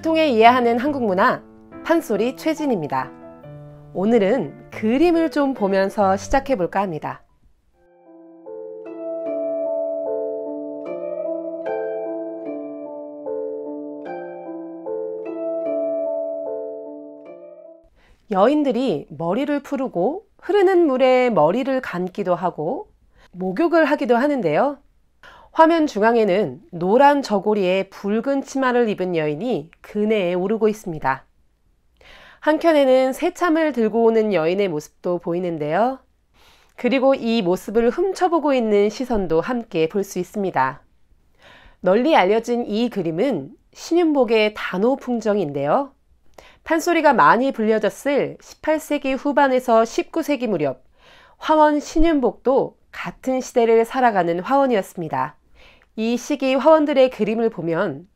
그림을 통해 이해하는 한국 문화 판소리 최진입니다. 오늘은 그림을 좀 보면서 시작해 볼까 합니다. 여인들이 머리를 푸르고 흐르는 물에 머리를 감기도 하고 목욕을 하기도 하는데요. 화면 중앙에는 노란 저고리에 붉은 치마를 입은 여인이 그네에 오르고 있습니다. 한켠에는 새참을 들고 오는 여인의 모습도 보이는데요. 그리고 이 모습을 훔쳐보고 있는 시선도 함께 볼 수 있습니다. 널리 알려진 이 그림은 신윤복의 단호 풍정인데요. 판소리가 많이 불려졌을 18세기 후반에서 19세기 무렵 화원 신윤복도 같은 시대를 살아가는 화원이었습니다. 이 시기 화원들의 그림을 보면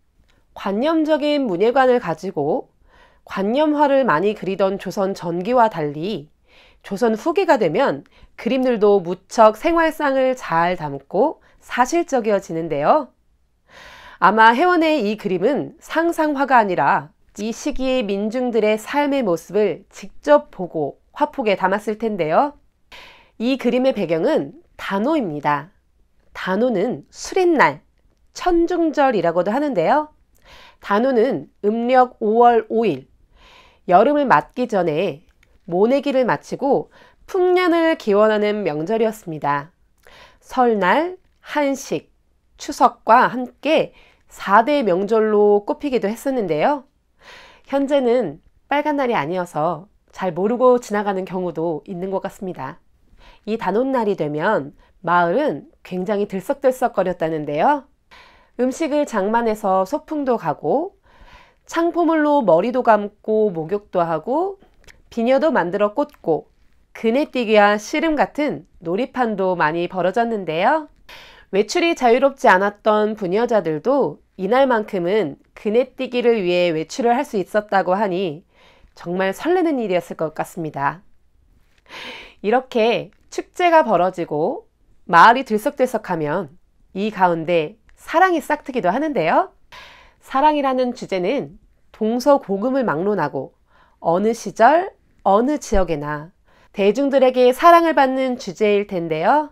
관념적인 문예관을 가지고 관념화를 많이 그리던 조선 전기와 달리 조선 후기가 되면 그림들도 무척 생활상을 잘 담고 사실적이어지는데요. 아마 혜원의 이 그림은 상상화가 아니라 이 시기의 민중들의 삶의 모습을 직접 보고 화폭에 담았을 텐데요. 이 그림의 배경은 단오입니다. 단오는 술인 날 천중절이라고도 하는데요. 단오는 음력 5월 5일, 여름을 맞기 전에 모내기를 마치고 풍년을 기원하는 명절이었습니다. 설날, 한식, 추석과 함께 4대 명절로 꼽히기도 했었는데요. 현재는 빨간 날이 아니어서 잘 모르고 지나가는 경우도 있는 것 같습니다. 이 단오날이 되면 마을은 굉장히 들썩들썩거렸다는데요. 음식을 장만해서 소풍도 가고 창포물로 머리도 감고 목욕도 하고 비녀도 만들어 꽂고 그네뛰기와 씨름 같은 놀이판도 많이 벌어졌는데요. 외출이 자유롭지 않았던 부녀자들도 이날만큼은 그네뛰기를 위해 외출을 할 수 있었다고 하니 정말 설레는 일이었을 것 같습니다. 이렇게 축제가 벌어지고 마을이 들썩들썩하면 이 가운데 사랑이 싹트기도 하는데요. 사랑이라는 주제는 동서고금을 막론하고 어느 시절 어느 지역에나 대중들에게 사랑을 받는 주제일 텐데요.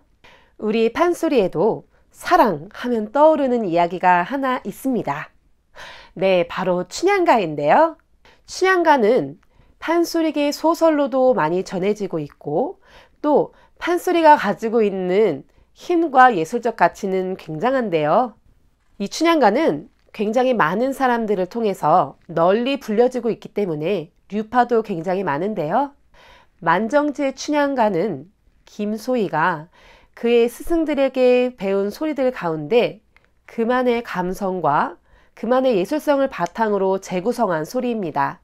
우리 판소리에도 사랑 하면 떠오르는 이야기가 하나 있습니다. 네, 바로 춘향가인데요. 춘향가는 판소리계 소설로도 많이 전해지고 있고 또 판소리가 가지고 있는 힘과 예술적 가치는 굉장한데요. 이 춘향가는 굉장히 많은 사람들을 통해서 널리 불려지고 있기 때문에 류파도 굉장히 많은데요. 만정제 춘향가는 김소희가 그의 스승들에게 배운 소리들 가운데 그만의 감성과 그만의 예술성을 바탕으로 재구성한 소리입니다.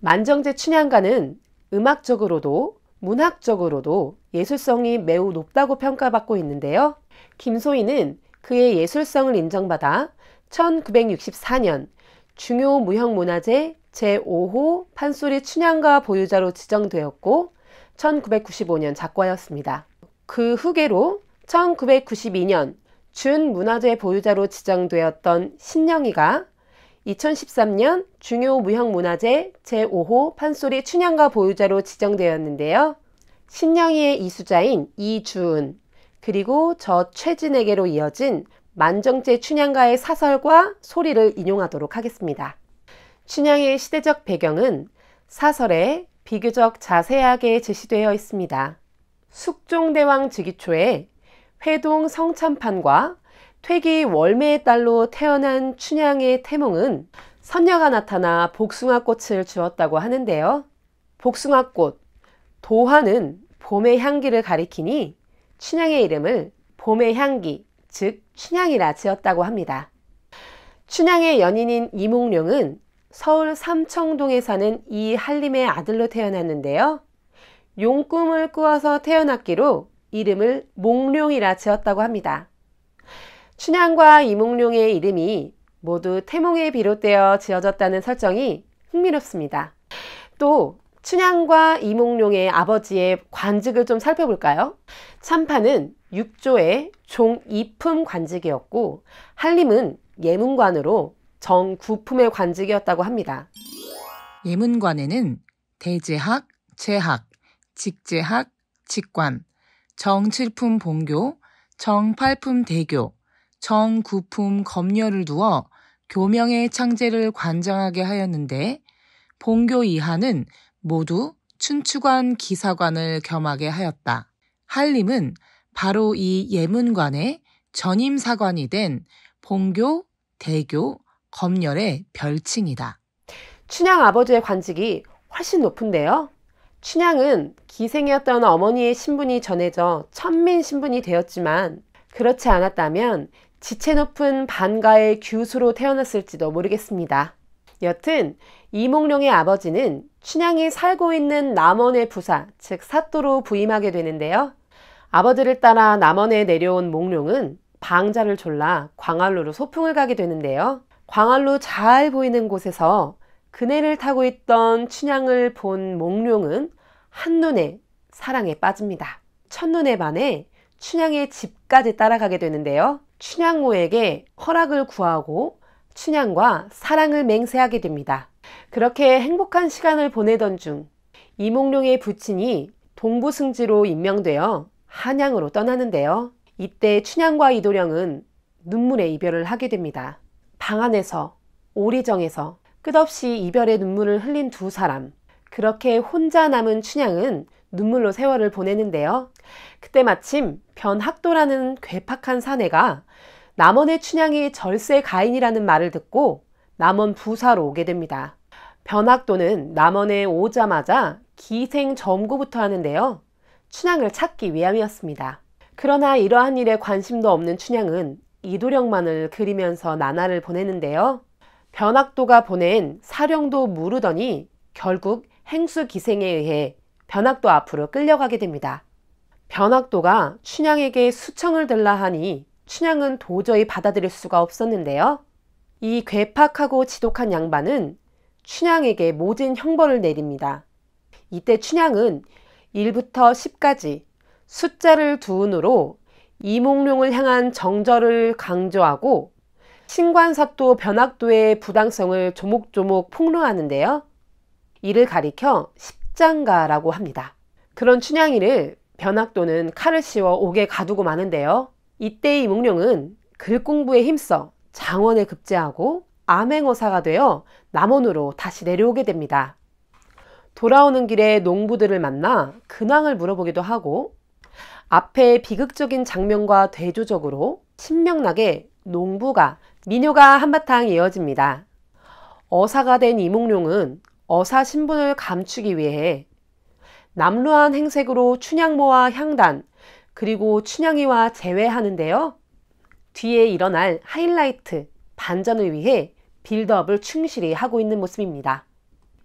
만정제 춘향가는 음악적으로도 문학적으로도 예술성이 매우 높다고 평가받고 있는데요. 김소희는 그의 예술성을 인정받아 1964년 중요 무형문화재 제5호 판소리 춘향가 보유자로 지정되었고 1995년 작화였습니다. 그 후계로 1992년 준문화재 보유자로 지정되었던 신영이가 2013년 중요 무형문화재 제5호 판소리 춘향가 보유자로 지정되었는데요. 신영이의 이수자인 이주은 그리고 저 최진에게로 이어진 만정제 춘향가의 사설과 소리를 인용하도록 하겠습니다. 춘향의 시대적 배경은 사설에 비교적 자세하게 제시되어 있습니다. 숙종대왕 즉위 초에 회동 성참판과 퇴기 월매의 딸로 태어난 춘향의 태몽은 선녀가 나타나 복숭아꽃을 주었다고 하는데요. 복숭아꽃, 도화는 봄의 향기를 가리키니 춘향의 이름을 봄의 향기, 즉 춘향이라 지었다고 합니다. 춘향의 연인인 이몽룡은 서울 삼청동에 사는 이한림의 아들로 태어났는데요. 용꿈을 꾸어서 태어났기로 이름을 몽룡이라 지었다고 합니다. 춘향과 이몽룡의 이름이 모두 태몽에 비롯되어 지어졌다는 설정이 흥미롭습니다. 또 춘향과 이몽룡의 아버지의 관직을 좀 살펴볼까요? 참판은 6조의 종이품 관직이었고 한림은 예문관으로 정구품의 관직이었다고 합니다. 예문관에는 대제학, 제학, 직제학, 직관, 정칠품 본교, 정팔품 대교, 정구품 검열을 두어 교명의 창제를 관장하게 하였는데 본교 이하는 모두 춘추관 기사관을 겸하게 하였다. 한림은 바로 이 예문관의 전임 사관이 된 봉교, 대교, 검열의 별칭이다. 춘향 아버지의 관직이 훨씬 높은데요. 춘향은 기생이었던 어머니의 신분이 전해져 천민 신분이 되었지만 그렇지 않았다면 지체 높은 반가의 규수로 태어났을지도 모르겠습니다. 여튼 이몽룡의 아버지는 춘향이 살고 있는 남원의 부사, 즉 사또로 부임하게 되는데요. 아버지를 따라 남원에 내려온 몽룡은 방자를 졸라 광안로로 소풍을 가게 되는데요. 광안로 잘 보이는 곳에서 그네를 타고 있던 춘향을 본 몽룡은 한눈에 사랑에 빠집니다. 첫눈에 반해 춘향의 집까지 따라가게 되는데요. 춘향호에게 허락을 구하고 춘향과 사랑을 맹세하게 됩니다. 그렇게 행복한 시간을 보내던 중 이몽룡의 부친이 동부승지로 임명되어 한양으로 떠나는데요. 이때 춘향과 이도령은 눈물의 이별을 하게 됩니다. 방 안에서 오리정에서 끝없이 이별의 눈물을 흘린 두 사람. 그렇게 혼자 남은 춘향은 눈물로 세월을 보내는데요. 그때 마침 변학도라는 괴팍한 사내가 남원의 춘향이 절세 가인이라는 말을 듣고 남원 부사로 오게 됩니다. 변학도는 남원에 오자마자 기생 점구부터 하는데요. 춘향을 찾기 위함이었습니다. 그러나 이러한 일에 관심도 없는 춘향은 이도령만을 그리면서 나날을 보내는데요. 변학도가 보낸 사령도 무르더니 결국 행수 기생에 의해 변학도 앞으로 끌려가게 됩니다. 변학도가 춘향에게 수청을 들라 하니 춘향은 도저히 받아들일 수가 없었는데요. 이 괴팍하고 지독한 양반은 춘향에게 모진 형벌을 내립니다. 이때 춘향은 1부터 10까지 숫자를 두운으로 이몽룡을 향한 정절을 강조하고 신관사도 변학도의 부당성을 조목조목 폭로하는데요. 이를 가리켜 십장가라고 합니다. 그런 춘향이를 변학도는 칼을 씌워 옥에 가두고 마는데요. 이때 이몽룡은 글공부에 힘써 장원에 급제하고 암행어사가 되어 남원으로 다시 내려오게 됩니다. 돌아오는 길에 농부들을 만나 근황을 물어보기도 하고 앞에 비극적인 장면과 대조적으로 신명나게 농부가 민요가 한바탕 이어집니다. 어사가 된 이몽룡은 어사 신분을 감추기 위해 남루한 행색으로 춘향모와 향단 그리고 춘향이와 재회하는데요. 뒤에 일어날 하이라이트, 반전을 위해 빌드업을 충실히 하고 있는 모습입니다.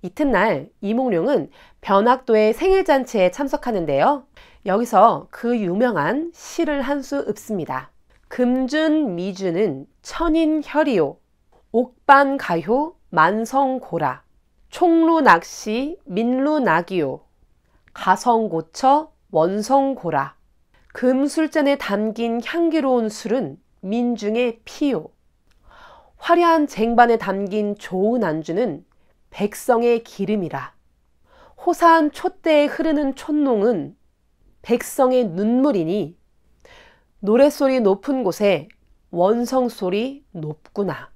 이튿날 이몽룡은 변학도의 생일잔치에 참석하는데요. 여기서 그 유명한 시를 한 수 읊습니다. 금준 미주는 천인 혈이요 옥반 가효 만성 고라 총루 낚시 민루 낙이요 가성 고쳐 원성 고라 금술잔에 담긴 향기로운 술은 민중의 피요. 화려한 쟁반에 담긴 좋은 안주는 백성의 기름이라. 호사한 촛대에 흐르는 촛농은 백성의 눈물이니 노랫소리 높은 곳에 원성소리 높구나.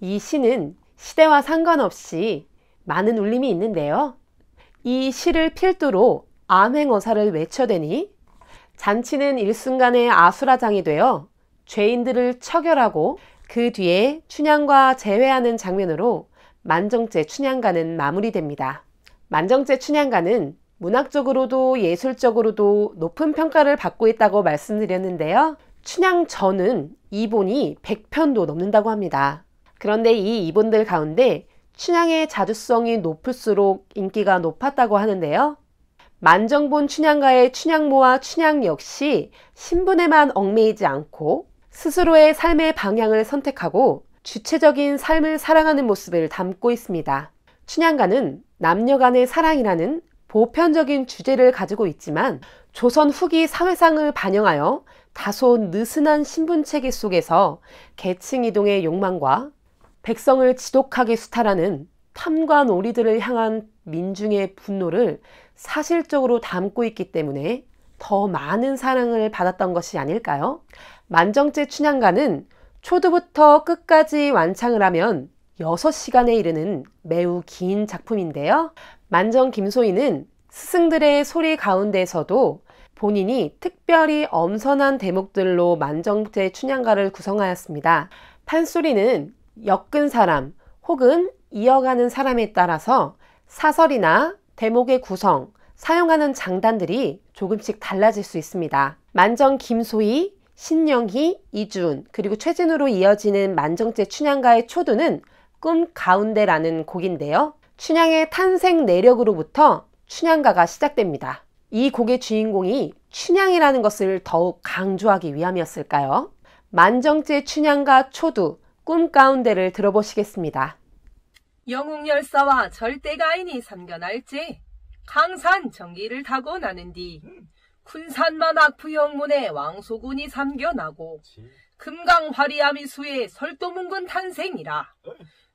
이 시는 시대와 상관없이 많은 울림이 있는데요. 이 시를 필두로 암행어사를 외쳐대니 잔치는 일순간에 아수라장이 되어 죄인들을 처결하고 그 뒤에 춘향과 재회하는 장면으로 만정제 춘향가는 마무리됩니다. 만정제 춘향가는 문학적으로도 예술적으로도 높은 평가를 받고 있다고 말씀드렸는데요. 춘향전은 이본이 100편도 넘는다고 합니다. 그런데 이 이본들 가운데 춘향의 자주성이 높을수록 인기가 높았다고 하는데요. 만정본 춘향가의 춘향모와 춘향 역시 신분에만 얽매이지 않고 스스로의 삶의 방향을 선택하고 주체적인 삶을 사랑하는 모습을 담고 있습니다. 춘향가는 남녀 간의 사랑이라는 보편적인 주제를 가지고 있지만 조선 후기 사회상을 반영하여 다소 느슨한 신분체계 속에서 계층 이동의 욕망과 백성을 지독하게 수탈하는 탐관오리들을 향한 민중의 분노를 사실적으로 담고 있기 때문에 더 많은 사랑을 받았던 것이 아닐까요? 만정제 춘향가는 초두부터 끝까지 완창을 하면 6시간에 이르는 매우 긴 작품인데요. 만정 김소희는 스승들의 소리 가운데서도 본인이 특별히 엄선한 대목들로 만정제 춘향가를 구성하였습니다. 판소리는 엮은 사람 혹은 이어가는 사람에 따라서 사설이나 대목의 구성, 사용하는 장단들이 조금씩 달라질 수 있습니다. 만정 김소희, 신영희, 이준, 그리고 최진우로 이어지는 만정제 춘향가의 초두는 꿈 가운데라는 곡인데요. 춘향의 탄생 내력으로부터 춘향가가 시작됩니다. 이 곡의 주인공이 춘향이라는 것을 더욱 강조하기 위함이었을까요? 만정제 춘향가 초두, 꿈 가운데를 들어보시겠습니다. 영웅열사와 절대가인이 삼견할지 강산 정기를 타고 나는 뒤 군산만 악부영문에 왕소군이 삼겨나고 금강 화리암이 수의 설도문군 탄생이라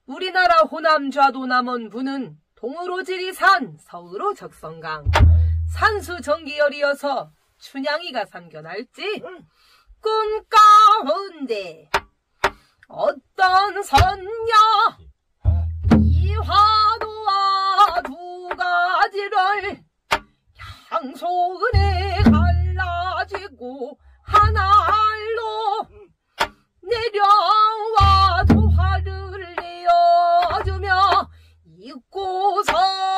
우리나라 호남 좌도 남원 부는 동으로 지리산 서으로 적성강 산수 정기열이어서 춘향이가 삼겨날지 꿈가운데 어떤 선녀 아. 이화도와 두 가지를 장소근에 갈라지고 하나로 내려와 도화를 내어주며 입고서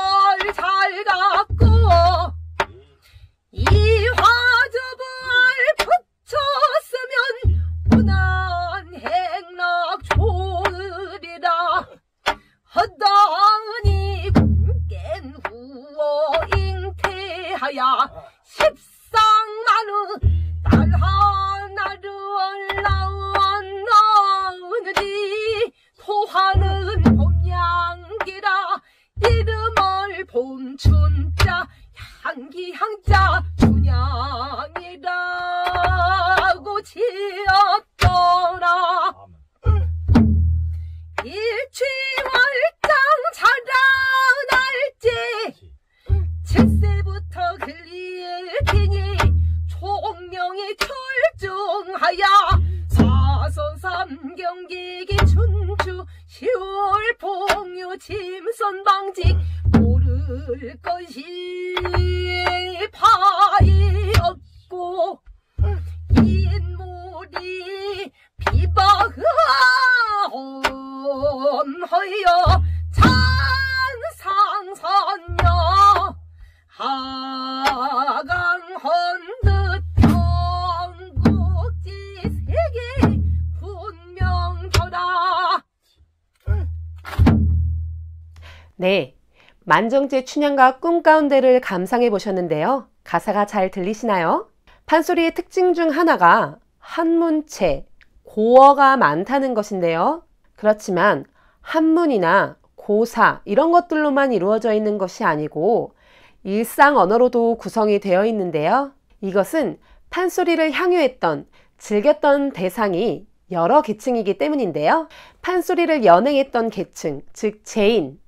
네, 만정제 춘향가꿈 가운데를 감상해 보셨는데요. 가사가 잘 들리시나요? 판소리의 특징 중 하나가 한문체, 고어가 많다는 것인데요. 그렇지만 한문이나 고사 이런 것들로만 이루어져 있는 것이 아니고 일상 언어로도 구성이 되어 있는데요. 이것은 판소리를 향유했던 즐겼던 대상이 여러 계층이기 때문인데요. 판소리를 연행했던 계층, 즉 제인,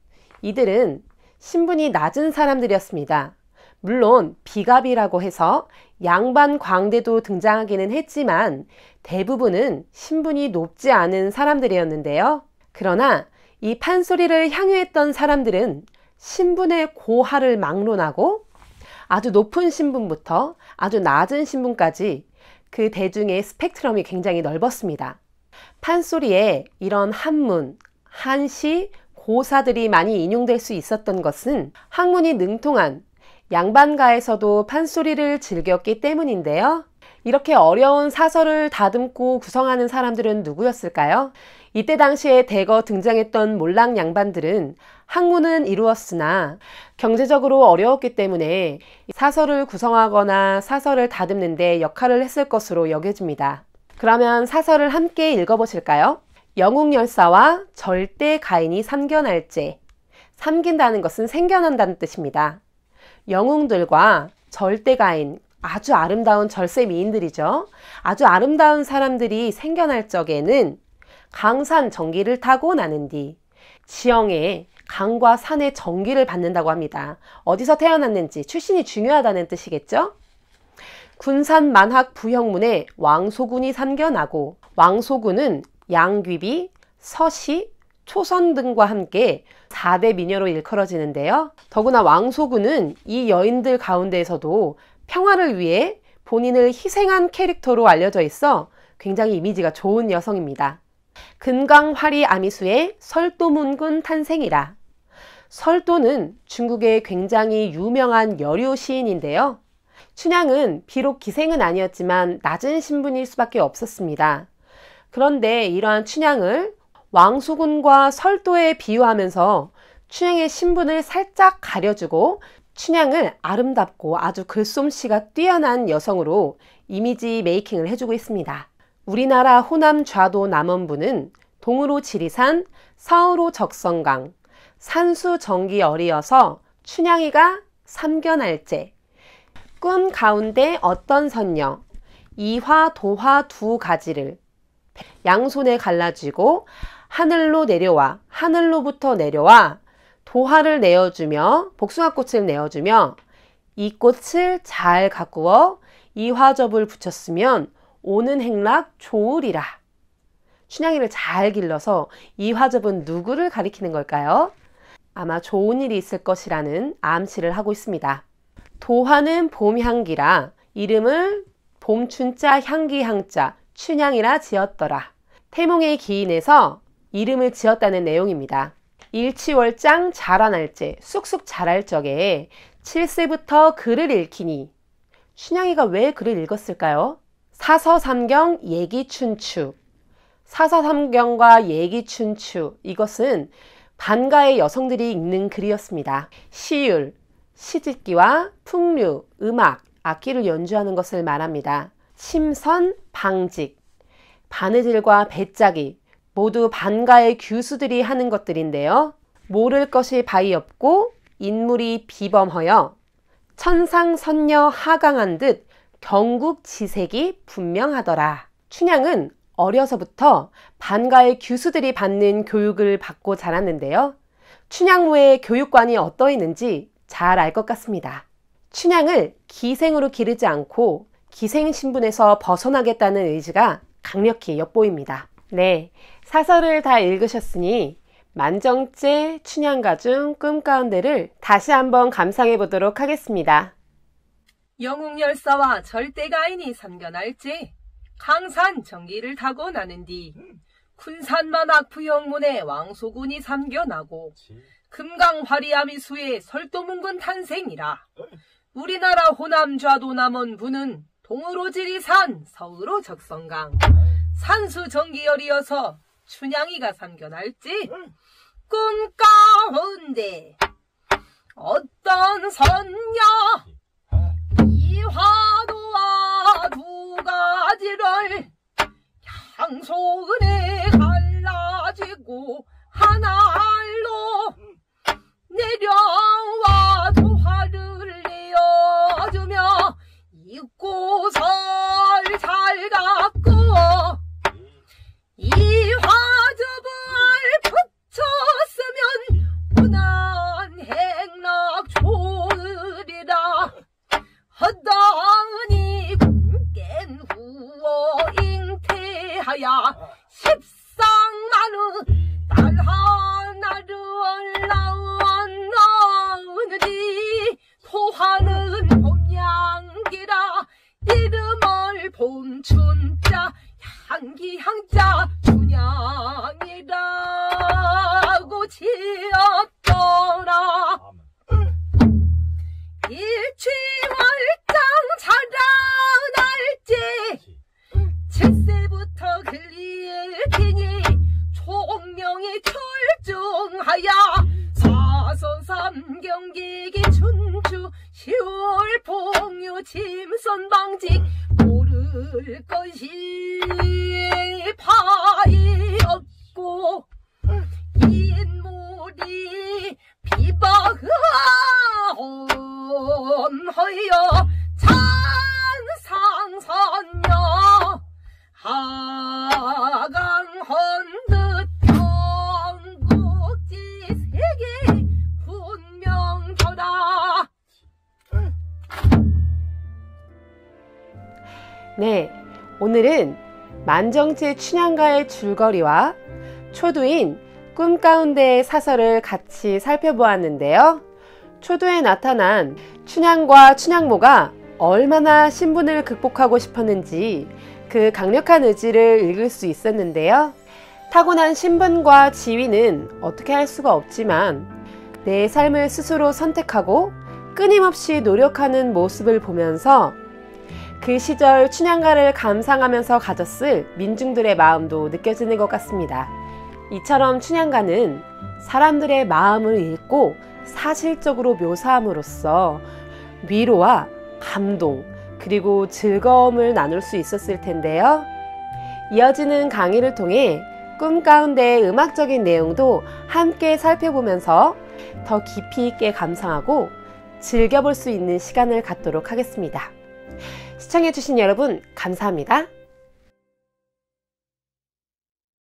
이들은 신분이 낮은 사람들이었습니다. 물론 비갑이라고 해서 양반 광대도 등장하기는 했지만 대부분은 신분이 높지 않은 사람들이었는데요. 그러나 이 판소리를 향유했던 사람들은 신분의 고하를 막론하고 아주 높은 신분부터 아주 낮은 신분까지 그 대중의 스펙트럼이 굉장히 넓었습니다. 판소리에 이런 한문, 한시, 고사들이 많이 인용될 수 있었던 것은 학문이 능통한 양반가에서도 판소리를 즐겼기 때문인데요. 이렇게 어려운 사설을 다듬고 구성하는 사람들은 누구였을까요? 이때 당시에 대거 등장했던 몰락 양반들은 학문은 이루었으나 경제적으로 어려웠기 때문에 사설을 구성하거나 사설을 다듬는데 역할을 했을 것으로 여겨집니다. 그러면 사설을 함께 읽어보실까요? 영웅열사와 절대 가인이 삼겨날제 삼긴다는 것은 생겨난다는 뜻입니다. 영웅들과 절대 가인 아주 아름다운 절세 미인들이죠. 아주 아름다운 사람들이 생겨날 적에는 강산 전기를 타고 나는 뒤 지형에 강과 산의 전기를 받는다고 합니다. 어디서 태어났는지 출신이 중요하다는 뜻이겠죠? 군산 만학 부형문에 왕소군이 삼겨나고 왕소군은 양귀비, 서시, 초선 등과 함께 4대 미녀로 일컬어지는데요. 더구나 왕소군은 이 여인들 가운데에서도 평화를 위해 본인을 희생한 캐릭터로 알려져 있어 굉장히 이미지가 좋은 여성입니다. 금강화리 아미수의 설도문군 탄생이라 설도는 중국의 굉장히 유명한 여류 시인인데요. 춘향은 비록 기생은 아니었지만 낮은 신분일 수밖에 없었습니다. 그런데 이러한 춘향을 왕수군과 설도에 비유하면서 춘향의 신분을 살짝 가려주고 춘향을 아름답고 아주 글솜씨가 뛰어난 여성으로 이미지 메이킹을 해주고 있습니다. 우리나라 호남 좌도 남원부는 동으로 지리산, 서으로 적성강, 산수 정기어리여서 춘향이가 삼견할제, 꿈 가운데 어떤 선녀, 이화 도화 두 가지를 양손에 갈라지고 하늘로 내려와 하늘로부터 내려와 도화를 내어주며 복숭아꽃을 내어주며 이 꽃을 잘 가꾸어 이 화접을 붙였으면 오는 행락 좋으리라. 춘향이를 잘 길러서 이 화접은 누구를 가리키는 걸까요? 아마 좋은 일이 있을 것이라는 암시를 하고 있습니다. 도화는 봄 향기라 이름을 봄춘자 향기향자 춘향이라 지었더라. 태몽의 기인에서 이름을 지었다는 내용입니다. 일치월장 자라날제 쑥쑥 자랄 적에 7세부터 글을 읽히니 춘향이가 왜 글을 읽었을까요? 사서삼경 예기춘추 사서삼경과 예기춘추 이것은 반가의 여성들이 읽는 글이었습니다. 시율, 시집기와 풍류, 음악, 악기를 연주하는 것을 말합니다. 침선, 방직, 바느질과 배짜기 모두 반가의 규수들이 하는 것들인데요. 모를 것이 바이 없고 인물이 비범하여 천상선녀 하강한 듯 경국지색이 분명하더라. 춘향은 어려서부터 반가의 규수들이 받는 교육을 받고 자랐는데요. 춘향무의 교육관이 어떠했는지 잘 알 것 같습니다. 춘향을 기생으로 기르지 않고 기생 신분에서 벗어나겠다는 의지가 강력히 엿보입니다. 네, 사설을 다 읽으셨으니 만정째, 춘향가중, 꿈가운데를 다시 한번 감상해 보도록 하겠습니다. 영웅열사와 절대가인이 삼견할지 강산 정기를 타고 나는뒤 군산만 악부영문에 왕소군이 삼견하고 금강 화리암미 수의 설도문군 탄생이라 우리나라 호남 좌도 남원부는 동으로 지리산 서으로 적성강 산수 전기열이어서 춘향이가 삼겨날지 꿈 가운데 어떤 선녀 이화도와두 가지를 향소은에 갈라지고 하나 알로 춘향이라고 지었더라 일취월장 자라날지 칠세부터 글리키니 총명이 출중하여 사선삼경기기 춘추 시월 봉유 침선방직 모를 것이 오늘은 만정체 춘향가의 줄거리와 초두인 꿈 가운데의 사설을 같이 살펴보았는데요. 초두에 나타난 춘향과 춘향모가 얼마나 신분을 극복하고 싶었는지 그 강력한 의지를 읽을 수 있었는데요. 타고난 신분과 지위는 어떻게 할 수가 없지만 내 삶을 스스로 선택하고 끊임없이 노력하는 모습을 보면서 그 시절 춘향가를 감상하면서 가졌을 민중들의 마음도 느껴지는 것 같습니다. 이처럼 춘향가는 사람들의 마음을 읽고 사실적으로 묘사함으로써 위로와 감동, 그리고 즐거움을 나눌 수 있었을 텐데요. 이어지는 강의를 통해 꿈 가운데의 음악적인 내용도 함께 살펴보면서 더 깊이 있게 감상하고 즐겨볼 수 있는 시간을 갖도록 하겠습니다. 시청해주신 여러분 감사합니다.